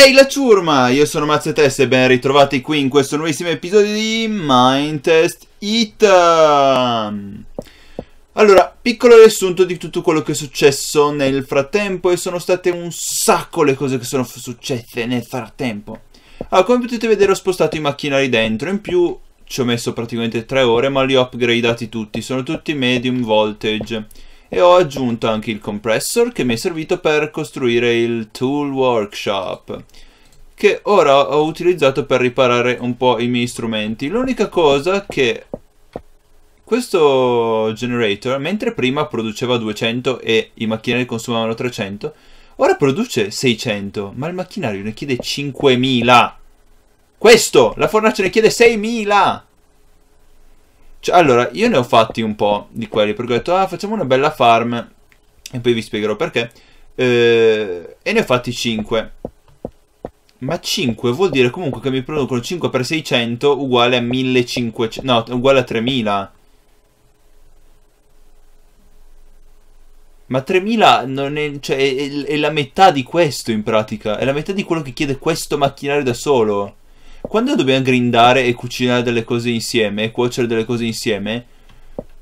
Ehi la ciurma, io sono Mazzetest e ben ritrovati qui in questo nuovissimo episodio di Mind Test It. Allora, piccolo riassunto di tutto quello che è successo nel frattempo e sono state un sacco le cose che sono successe nel frattempo. Allora, come potete vedere ho spostato i macchinari dentro, in più ci ho messo praticamente 3 ore ma li ho upgradati tutti, sono tutti medium voltage e ho aggiunto anche il compressor che mi è servito per costruire il Tool Workshop che ora ho utilizzato per riparare un po' i miei strumenti. L'unica cosa che questo generator, mentre prima produceva 200 e i macchinari consumavano 300, ora produce 600, ma il macchinario ne chiede 5000. Questo, la fornace ne chiede 6000. Cioè, allora, io ne ho fatti un po' di quelli, perché ho detto, ah, facciamo una bella farm, e poi vi spiegherò perché. Eh, e ne ho fatti 5. Ma 5 vuol dire comunque che mi producono 5 per 600 uguale a 1500, no, uguale a 3000. Ma 3000 non è, cioè, è, è, la metà di questo in pratica, è la metà di quello che chiede questo macchinario da solo quando dobbiamo grindare e cucinare delle cose insieme e cuocere delle cose insieme,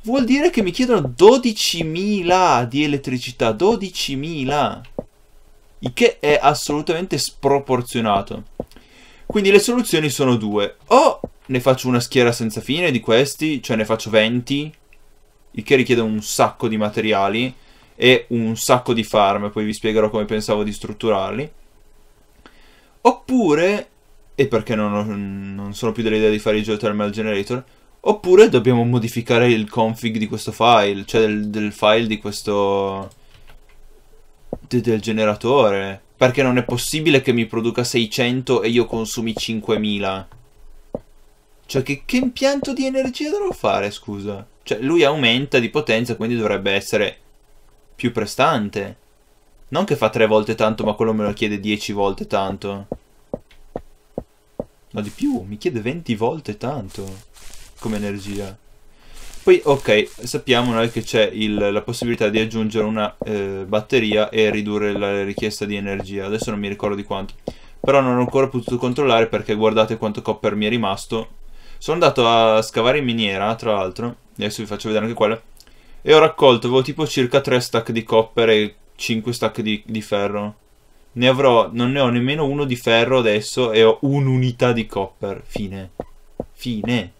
vuol dire che mi chiedono 12.000 di elettricità, 12.000, il che è assolutamente sproporzionato. Quindi le soluzioni sono due, o ne faccio una schiera senza fine di questi, cioè ne faccio 20, il che richiede un sacco di materiali e un sacco di farm, poi vi spiegherò come pensavo di strutturarli. Oppure e perché non, ho, non sono più dell'idea di fare il geothermal generator, oppure dobbiamo modificare il config di questo file, cioè del, del file di questo... De, del generatore, perché non è possibile che mi produca 600 e io consumi 5000. Cioè che, che impianto di energia dovrò fare, scusa? Cioè lui aumenta di potenza, quindi dovrebbe essere più prestante. Non che fa tre volte tanto, ma quello me lo chiede dieci volte tanto. Ma di più, mi chiede 20 volte tanto come energia. Poi, ok, sappiamo noi che c'è la possibilità di aggiungere una eh, batteria e ridurre la richiesta di energia. Adesso non mi ricordo di quanto. Però non ho ancora potuto controllare perché guardate quanto copper mi è rimasto. Sono andato a scavare in miniera, tra l'altro. Adesso vi faccio vedere anche quella. E ho raccolto, avevo tipo circa 3 stack di copper e 5 stack di, di ferro ne avrò, non ne ho nemmeno uno di ferro adesso e ho un'unità di copper. Fine. Fine.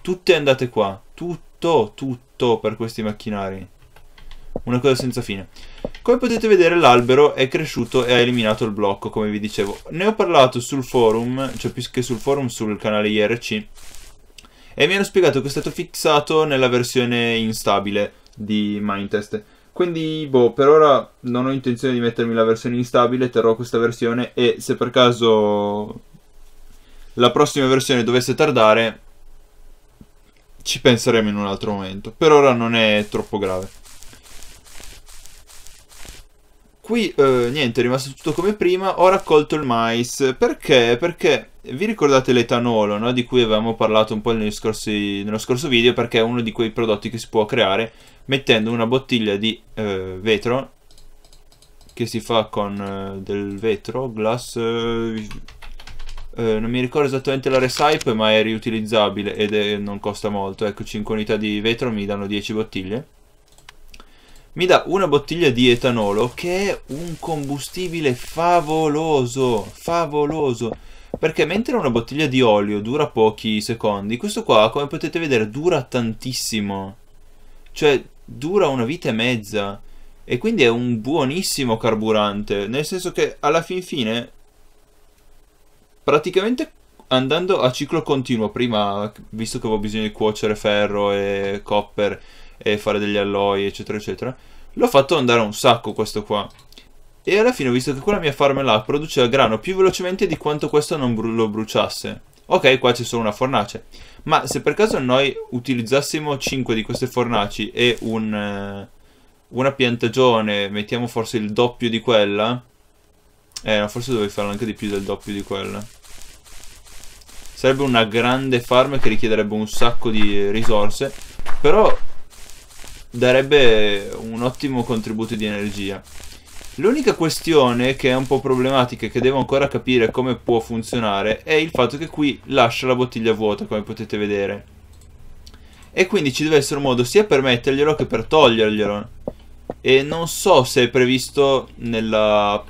Tutte andate qua. Tutto, tutto per questi macchinari. Una cosa senza fine. Come potete vedere l'albero è cresciuto e ha eliminato il blocco, come vi dicevo. Ne ho parlato sul forum, cioè più che sul forum, sul canale IRC. E mi hanno spiegato che è stato fissato nella versione instabile di Mindtest quindi, boh, per ora non ho intenzione di mettermi la versione instabile, terrò questa versione e se per caso la prossima versione dovesse tardare, ci penseremo in un altro momento. Per ora non è troppo grave. Qui eh, niente, è rimasto tutto come prima, ho raccolto il mais. Perché? Perché vi ricordate l'etanolo, no? Di cui avevamo parlato un po' scorsi, nello scorso video, perché è uno di quei prodotti che si può creare mettendo una bottiglia di eh, vetro che si fa con eh, del vetro glass eh, eh non mi ricordo esattamente la recipe ma è riutilizzabile ed è, non costa molto ecco 5 unità di vetro mi danno 10 bottiglie mi dà una bottiglia di etanolo che è un combustibile favoloso favoloso perché mentre una bottiglia di olio dura pochi secondi questo qua come potete vedere dura tantissimo cioè dura una vita e mezza e quindi è un buonissimo carburante, nel senso che alla fin fine praticamente andando a ciclo continuo, prima visto che avevo bisogno di cuocere ferro e copper e fare degli alloi eccetera eccetera, l'ho fatto andare un sacco questo qua. E alla fine ho visto che quella mia farm là produceva grano più velocemente di quanto questo non lo bruciasse ok qua c'è solo una fornace ma se per caso noi utilizzassimo 5 di queste fornaci e un, eh, una piantagione mettiamo forse il doppio di quella eh forse dovevi farlo anche di più del doppio di quella sarebbe una grande farm che richiederebbe un sacco di risorse però darebbe un ottimo contributo di energia L'unica questione che è un po' problematica e che devo ancora capire come può funzionare è il fatto che qui lascia la bottiglia vuota, come potete vedere. E quindi ci deve essere un modo sia per metterglielo che per toglierglielo. E non so se è previsto nella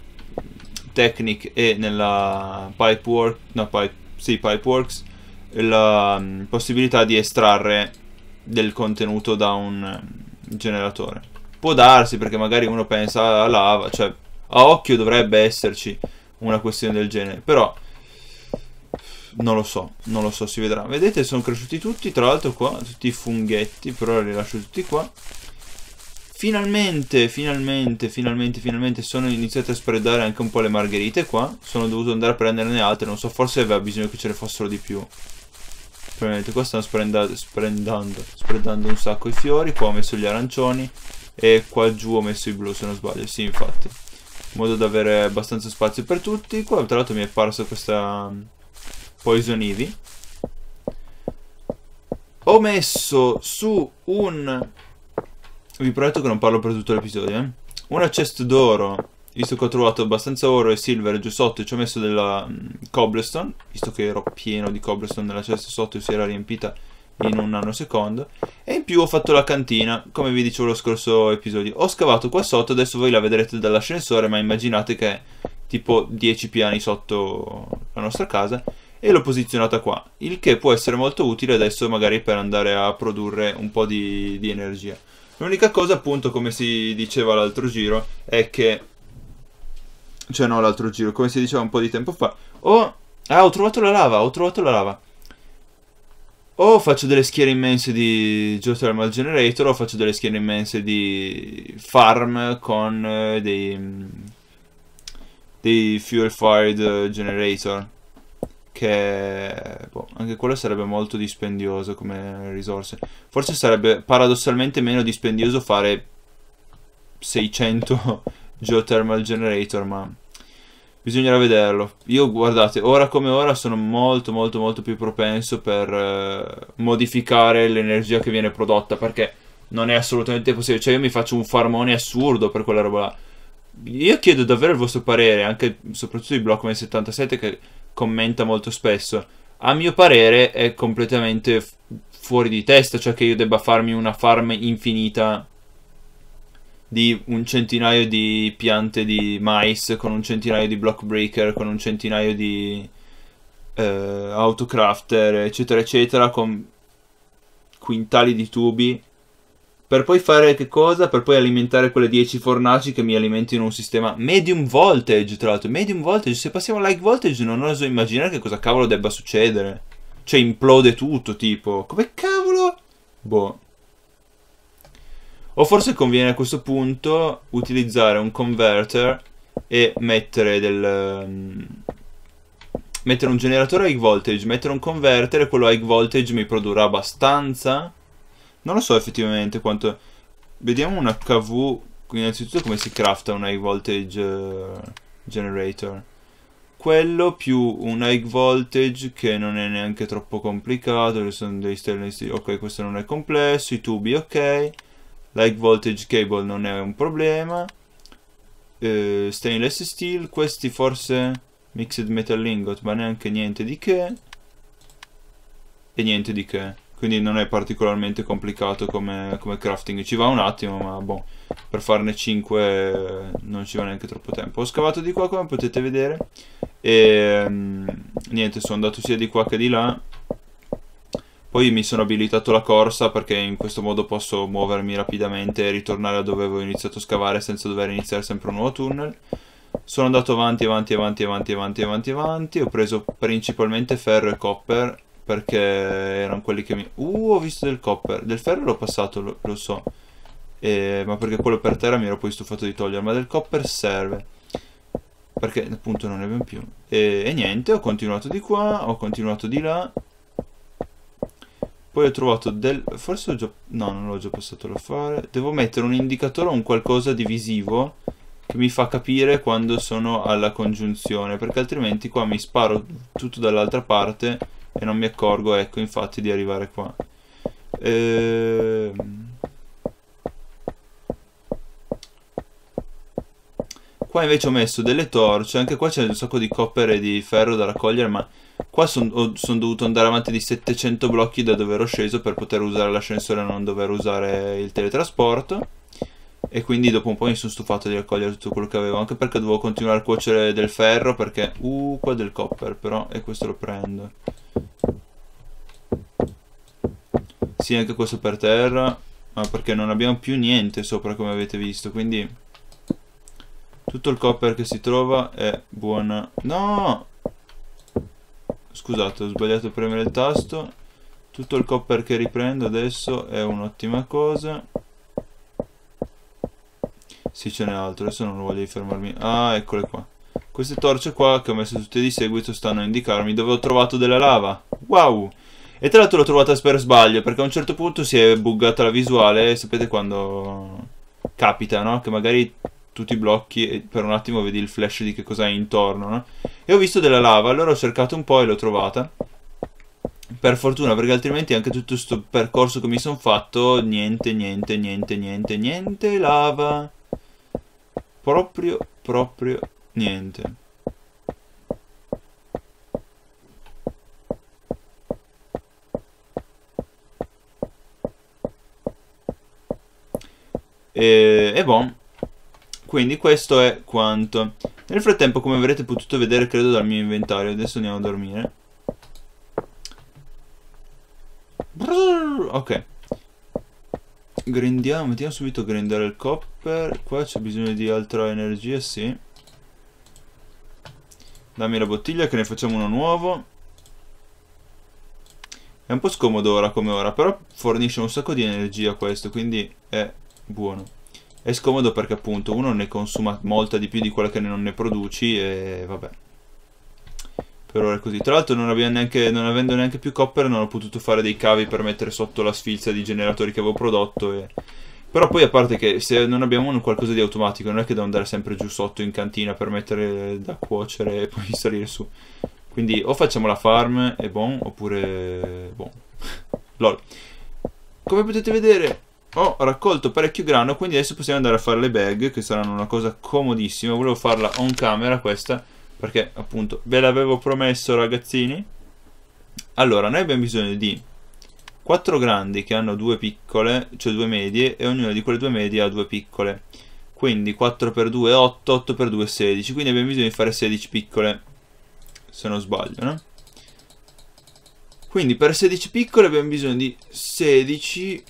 Technic e nella Pipework, no, pipe, sì, Pipeworks, la mm, possibilità di estrarre del contenuto da un mm, generatore. Può darsi perché magari uno pensa a lava, cioè a occhio dovrebbe esserci una questione del genere, però non lo so, non lo so, si vedrà. Vedete sono cresciuti tutti, tra l'altro qua, tutti i funghetti, però li lascio tutti qua. Finalmente, finalmente, finalmente, finalmente sono iniziate a spredare anche un po' le margherite qua. Sono dovuto andare a prenderne altre, non so, forse aveva bisogno che ce ne fossero di più. Probabilmente qua stanno sprendando, un sacco i fiori, qua ho messo gli arancioni e qua giù ho messo i blu se non sbaglio, sì infatti in modo da avere abbastanza spazio per tutti qua tra l'altro mi è apparsa questa mm, Poison Ivy ho messo su un vi prometto che non parlo per tutto l'episodio eh? una chest d'oro visto che ho trovato abbastanza oro e silver giù sotto e ci ho messo della mm, cobblestone visto che ero pieno di cobblestone nella chest sotto e si era riempita in un nanosecondo e in più ho fatto la cantina come vi dicevo lo scorso episodio ho scavato qua sotto adesso voi la vedrete dall'ascensore ma immaginate che è tipo 10 piani sotto la nostra casa e l'ho posizionata qua il che può essere molto utile adesso magari per andare a produrre un po' di, di energia l'unica cosa appunto come si diceva l'altro giro è che cioè no l'altro giro come si diceva un po' di tempo fa oh, ah, ho trovato la lava ho trovato la lava o faccio delle schiere immense di geothermal generator o faccio delle schiere immense di farm con eh, dei, mm, dei fuel fired generator che boh, anche quello sarebbe molto dispendioso come risorse forse sarebbe paradossalmente meno dispendioso fare 600 geothermal generator ma Bisognerà vederlo. Io guardate, ora come ora sono molto molto molto più propenso per eh, modificare l'energia che viene prodotta perché non è assolutamente possibile. Cioè io mi faccio un farmone assurdo per quella roba là. Io chiedo davvero il vostro parere, anche soprattutto di Blockman77 che commenta molto spesso. A mio parere è completamente fuori di testa, cioè che io debba farmi una farm infinita di un centinaio di piante di mais, con un centinaio di block breaker, con un centinaio di eh, autocrafter, eccetera, eccetera, con quintali di tubi. Per poi fare che cosa? Per poi alimentare quelle 10 fornaci che mi alimentino un sistema medium voltage, tra l'altro. Medium voltage, se passiamo a light voltage non oso immaginare che cosa cavolo debba succedere. Cioè implode tutto, tipo. Come cavolo? Boh. O forse conviene a questo punto utilizzare un converter e mettere del... Um, mettere un generatore high voltage, mettere un converter e quello high voltage mi produrrà abbastanza. Non lo so effettivamente quanto... Vediamo un HV, innanzitutto come si crafta un high voltage uh, generator. Quello più un high voltage che non è neanche troppo complicato, sono dei stainless steel, ok questo non è complesso, i tubi ok light voltage cable non è un problema. Eh, stainless steel, questi forse mixed metal lingot ma neanche niente di che. E niente di che. Quindi non è particolarmente complicato come, come crafting. Ci va un attimo, ma boh, per farne 5 eh, non ci va neanche troppo tempo. Ho scavato di qua, come potete vedere. E mh, mm, niente, sono andato sia di qua che di là poi mi sono abilitato la corsa perché in questo modo posso muovermi rapidamente e ritornare a dove avevo iniziato a scavare senza dover iniziare sempre un nuovo tunnel. Sono andato avanti, avanti, avanti, avanti, avanti, avanti, avanti. Ho preso principalmente ferro e copper perché erano quelli che mi... Uh, ho visto del copper. Del ferro l'ho passato, lo, lo so. E... ma perché quello per terra mi ero poi stufato di togliere. Ma del copper serve perché appunto non ne abbiamo più e, e, niente ho continuato di qua ho continuato di là poi ho trovato del... Forse ho già... No, non l'ho già passato a fare. Devo mettere un indicatore o un qualcosa di visivo che mi fa capire quando sono alla congiunzione, perché altrimenti qua mi sparo tutto dall'altra parte e non mi accorgo, ecco, infatti, di arrivare qua. Ehm... Qua invece ho messo delle torce, anche qua c'è un sacco di coppere e di ferro da raccogliere, ma Qua sono son dovuto andare avanti di 700 blocchi da dove ero sceso per poter usare l'ascensore e non dover usare il teletrasporto. E quindi dopo un po' mi sono stufato di raccogliere tutto quello che avevo, anche perché dovevo continuare a cuocere del ferro, perché... Uh, qua del copper però, e questo lo prendo. Sì, anche questo per terra, ma perché non abbiamo più niente sopra come avete visto, quindi... Tutto il copper che si trova è buona... No! scusate ho sbagliato a premere il tasto tutto il copper che riprendo adesso è un'ottima cosa sì ce n'è altro adesso non voglio fermarmi ah eccole qua queste torce qua che ho messo tutte di seguito stanno a indicarmi dove ho trovato della lava wow e tra l'altro l'ho trovata per sbaglio perché a un certo punto si è buggata la visuale sapete quando capita no? che magari tutti i blocchi e per un attimo vedi il flash di che cosa hai intorno, no? E ho visto della lava, allora ho cercato un po' e l'ho trovata. Per fortuna, perché altrimenti anche tutto questo percorso che mi sono fatto, niente, niente, niente, niente, niente, lava. Proprio, proprio niente. E, e boh, quindi questo è quanto. Nel frattempo, come avrete potuto vedere, credo dal mio inventario, adesso andiamo a dormire. Brrr, ok. Grindiamo, mettiamo subito a grindare il copper. Qua c'è bisogno di altra energia, sì. Dammi la bottiglia che ne facciamo uno nuovo. È un po' scomodo ora come ora, però fornisce un sacco di energia questo, quindi è buono. È scomodo perché appunto uno ne consuma molta di più di quella che non ne produci e vabbè. Per ora è così. Tra l'altro non, non avendo neanche più copper non ho potuto fare dei cavi per mettere sotto la sfilza di generatori che avevo prodotto e... Però poi a parte che se non abbiamo un qualcosa di automatico non è che devo andare sempre giù sotto in cantina per mettere da cuocere e poi salire su. Quindi o facciamo la farm e buon oppure... buon. Lol. Come potete vedere ho raccolto parecchio grano quindi adesso possiamo andare a fare le bag che saranno una cosa comodissima volevo farla on camera questa perché appunto ve l'avevo promesso ragazzini allora noi abbiamo bisogno di 4 grandi che hanno due piccole cioè due medie e ognuna di quelle due medie ha due piccole quindi 4 x 2 è 8 8 x 2 è 16 quindi abbiamo bisogno di fare 16 piccole se non sbaglio no? quindi per 16 piccole abbiamo bisogno di 16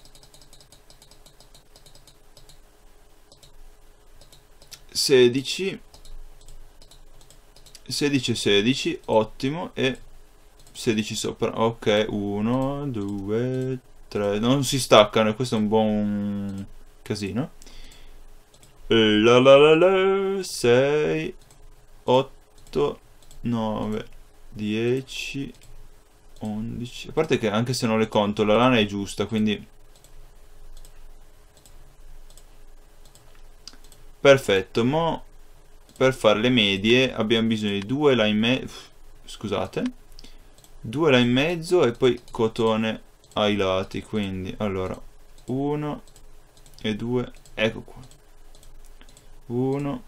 16 16 16 ottimo e 16 sopra ok 1 2 3 non si staccano e questo è un buon casino la la la la 6 8 9 10 11 a parte che anche se non le conto la lana è giusta quindi Perfetto, ma per fare le medie abbiamo bisogno di due là in mezzo, scusate, due là in mezzo e poi cotone ai lati, quindi allora uno e due, ecco qua, uno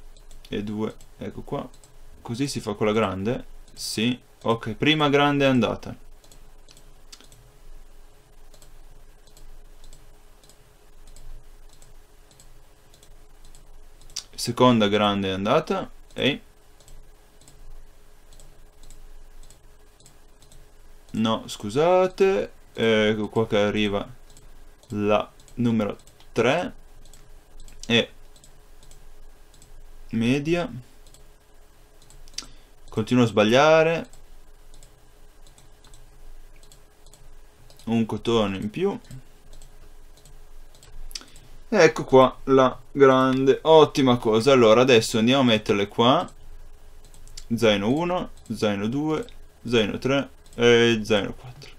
e due, ecco qua, così si fa con la grande, sì, ok, prima grande è andata. seconda grande andata e no scusate ecco qua che arriva la numero 3 e media continuo a sbagliare un cotone in più Ecco qua la grande, ottima cosa. Allora adesso andiamo a metterle qua. Zaino 1, zaino 2, zaino 3 e zaino 4.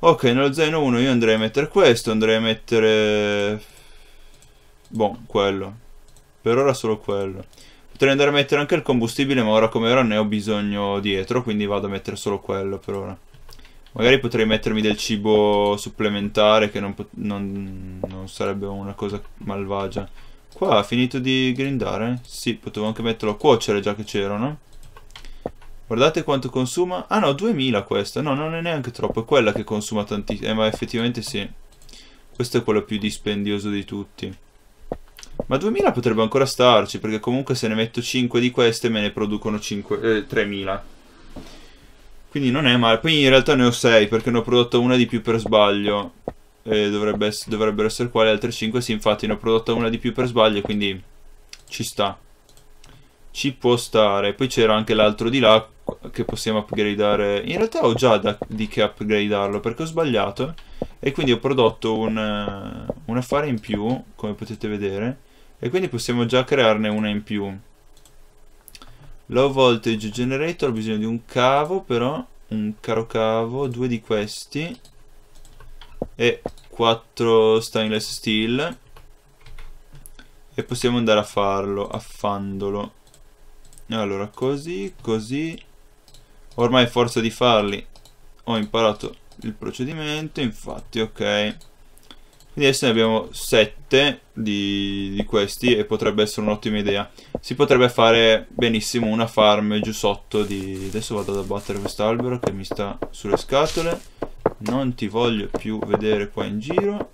Ok, nello zaino 1 io andrei a mettere questo, andrei a mettere... Boh, quello. Per ora solo quello. Potrei andare a mettere anche il combustibile, ma ora come ora ne ho bisogno dietro, quindi vado a mettere solo quello per ora. Magari potrei mettermi del cibo supplementare che non, non, non sarebbe una cosa malvagia. Qua ha finito di grindare? Sì, potevo anche metterlo a cuocere già che c'ero, no? Guardate quanto consuma. Ah no, 2000 questa. No, non è neanche troppo. È quella che consuma tantissimo. Eh, ma effettivamente sì. Questo è quello più dispendioso di tutti. Ma 2000 potrebbe ancora starci, perché comunque se ne metto 5 di queste me ne producono 5, eh, 3000. Quindi non è male. Poi in realtà ne ho 6 perché ne ho prodotta una di più per sbaglio. E dovrebbe, dovrebbero essere quali altre 5. Sì, infatti ne ho prodotta una di più per sbaglio, quindi ci sta. Ci può stare. Poi c'era anche l'altro di là che possiamo upgradeare. In realtà ho già da, di che upgradarlo perché ho sbagliato. E quindi ho prodotto un, un affare in più, come potete vedere. E quindi possiamo già crearne una in più. Low voltage generator, ho bisogno di un cavo però, un caro cavo, due di questi e quattro stainless steel e possiamo andare a farlo, a Allora, così, così. Ormai forza di farli ho imparato il procedimento, infatti, ok. Quindi adesso ne abbiamo 7 di, di, questi e potrebbe essere un'ottima idea. Si potrebbe fare benissimo una farm giù sotto di... Adesso vado ad abbattere quest'albero che mi sta sulle scatole. Non ti voglio più vedere qua in giro.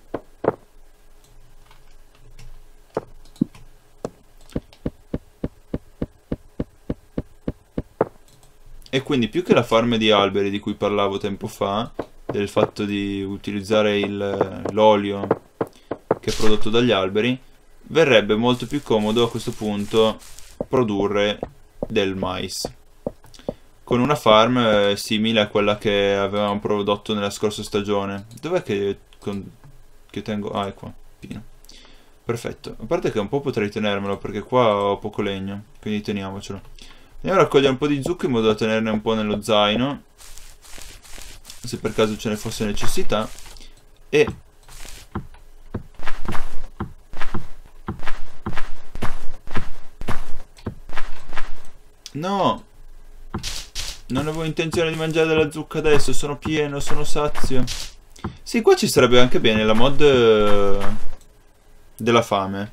E quindi più che la farm di alberi di cui parlavo tempo fa, del fatto di utilizzare l'olio che è prodotto dagli alberi, verrebbe molto più comodo a questo punto produrre del mais con una farm eh, simile a quella che avevamo prodotto nella scorsa stagione. Dov'è che, con, che tengo? Ah, è qua, Pino. Perfetto. A parte che un po' potrei tenermelo perché qua ho poco legno, quindi teniamocelo. Andiamo a raccogliere un po' di zucchero in modo da tenerne un po' nello zaino se per caso ce ne fosse necessità e No! Non avevo intenzione di mangiare della zucca adesso, sono pieno, sono sazio. Sì, qua ci sarebbe anche bene la mod eh, della fame.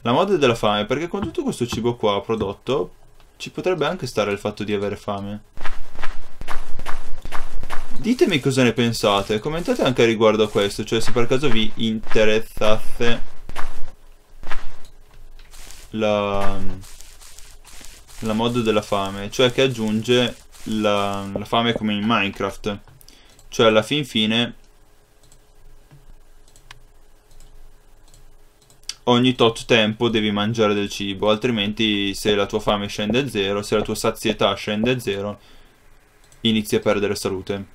La mod della fame, perché con tutto questo cibo qua prodotto ci potrebbe anche stare il fatto di avere fame. Ditemi cosa ne pensate, commentate anche riguardo a questo, cioè se per caso vi interessasse la, la mod della fame, cioè che aggiunge la, la fame come in Minecraft, cioè alla fin fine ogni tot tempo devi mangiare del cibo, altrimenti se la tua fame scende a zero, se la tua sazietà scende a zero, inizi a perdere salute.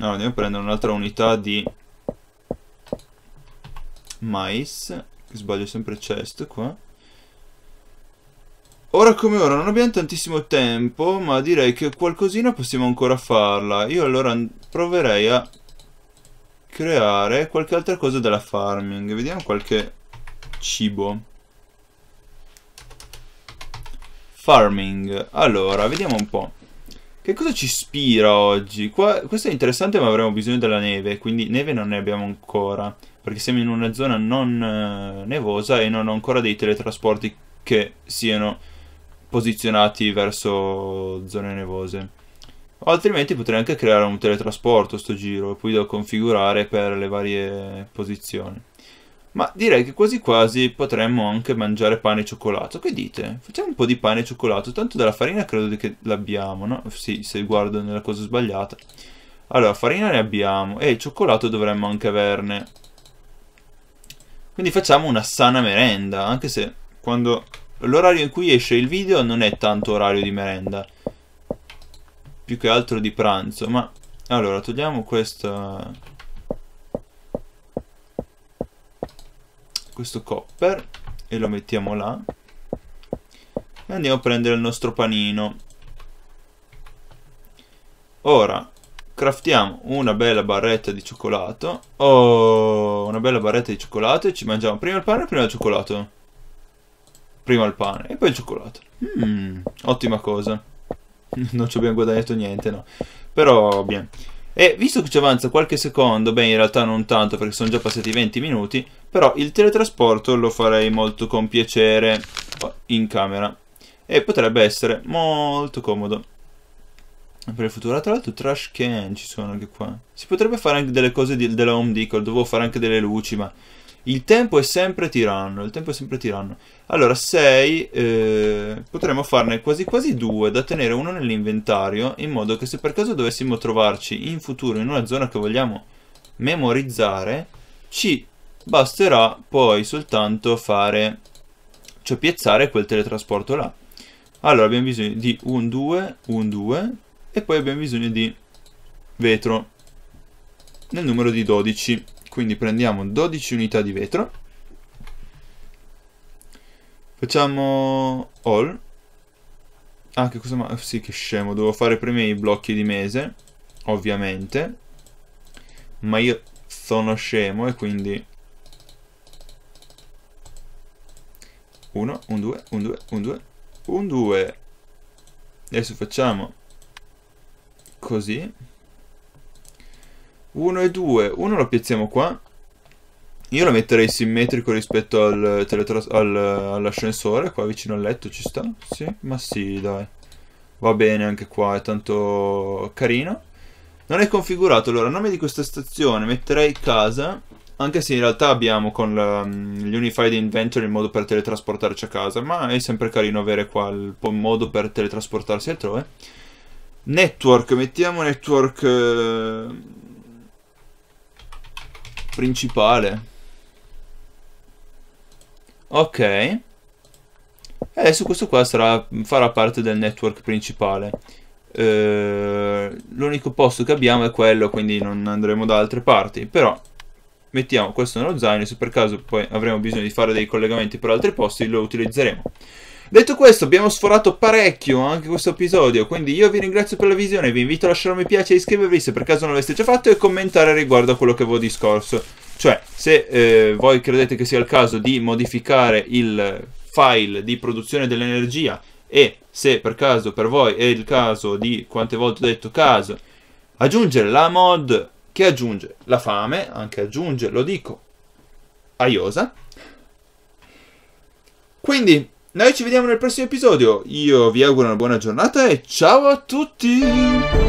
Allora andiamo a prendere un'altra unità di mais, che sbaglio sempre chest qua. Ora come ora non abbiamo tantissimo tempo, ma direi che qualcosina possiamo ancora farla. Io allora proverei a creare qualche altra cosa della farming. Vediamo qualche cibo. Farming. Allora, vediamo un po'. Che cosa ci ispira oggi? Qua, questo è interessante, ma avremo bisogno della neve, quindi neve non ne abbiamo ancora, perché siamo in una zona non eh, nevosa e non ho ancora dei teletrasporti che siano posizionati verso zone nevose. O altrimenti potrei anche creare un teletrasporto sto giro, e poi devo configurare per le varie posizioni. Ma direi che quasi quasi potremmo anche mangiare pane e cioccolato. Che dite? Facciamo un po' di pane e cioccolato. Tanto della farina credo che l'abbiamo, no? Sì, se guardo nella cosa sbagliata. Allora, farina ne abbiamo. E il cioccolato dovremmo anche averne. Quindi facciamo una sana merenda. Anche se quando... L'orario in cui esce il video non è tanto orario di merenda. Più che altro di pranzo. Ma... Allora, togliamo questa questo copper e lo mettiamo là e andiamo a prendere il nostro panino ora craftiamo una bella barretta di cioccolato oh una bella barretta di cioccolato e ci mangiamo prima il pane e prima il cioccolato? prima il pane e poi il cioccolato mm, ottima cosa non ci abbiamo guadagnato niente no però bene e visto che ci avanza qualche secondo, beh in realtà non tanto perché sono già passati 20 minuti, però il teletrasporto lo farei molto con piacere oh, in camera. E potrebbe essere molto comodo. Per il futuro, tra l'altro trash can ci sono anche qua. Si potrebbe fare anche delle cose di, della home decor, dovevo fare anche delle luci, ma il tempo è sempre tiranno, il tempo è sempre tiranno. Allora, 6 eh, potremmo farne quasi quasi due da tenere uno nell'inventario, in modo che se per caso dovessimo trovarci in futuro in una zona che vogliamo memorizzare, ci basterà poi soltanto fare, cioè piazzare quel teletrasporto là. Allora, abbiamo bisogno di un 2, un 2, e poi abbiamo bisogno di vetro, nel numero di 12. Quindi prendiamo 12 unità di vetro. Facciamo all. Ah, che cosa... Ma eh, sì, che scemo. Devo fare prima i blocchi di mese, ovviamente. Ma io sono scemo e quindi... 1, 1, 2, 1, 2, 1, 2, 1, 2. Adesso facciamo così. 1 e 2, 1 lo piazziamo qua. Io lo metterei simmetrico rispetto al al, all'ascensore, qua vicino al letto ci sta? Sì, ma sì, dai. Va bene anche qua, è tanto carino. Non è configurato, allora, nome di questa stazione metterei casa, anche se in realtà abbiamo con ehm, la, Unified Inventory il modo per teletrasportarci a casa, ma è sempre carino avere qua il modo per teletrasportarsi altrove. Network, mettiamo network... Eh principale. Ok. E eh, adesso questo qua sarà, farà parte del network principale. Eh, L'unico posto che abbiamo è quello, quindi non andremo da altre parti. Però mettiamo questo nello zaino se per caso poi avremo bisogno di fare dei collegamenti per altri posti lo utilizzeremo. Detto questo, abbiamo sforato parecchio anche questo episodio, quindi io vi ringrazio per la visione, vi invito a lasciare un mi piace, iscrivervi se per caso non l'aveste già fatto e commentare riguardo a quello che avevo discorso. Cioè, se eh, voi credete che sia il caso di modificare il file di produzione dell'energia e se per caso per voi è il caso di quante volte ho detto caso aggiungere la mod che aggiunge la fame, anche aggiunge, lo dico, a Iosa. Quindi noi ci vediamo nel prossimo episodio. Io vi auguro una buona giornata e ciao a tutti!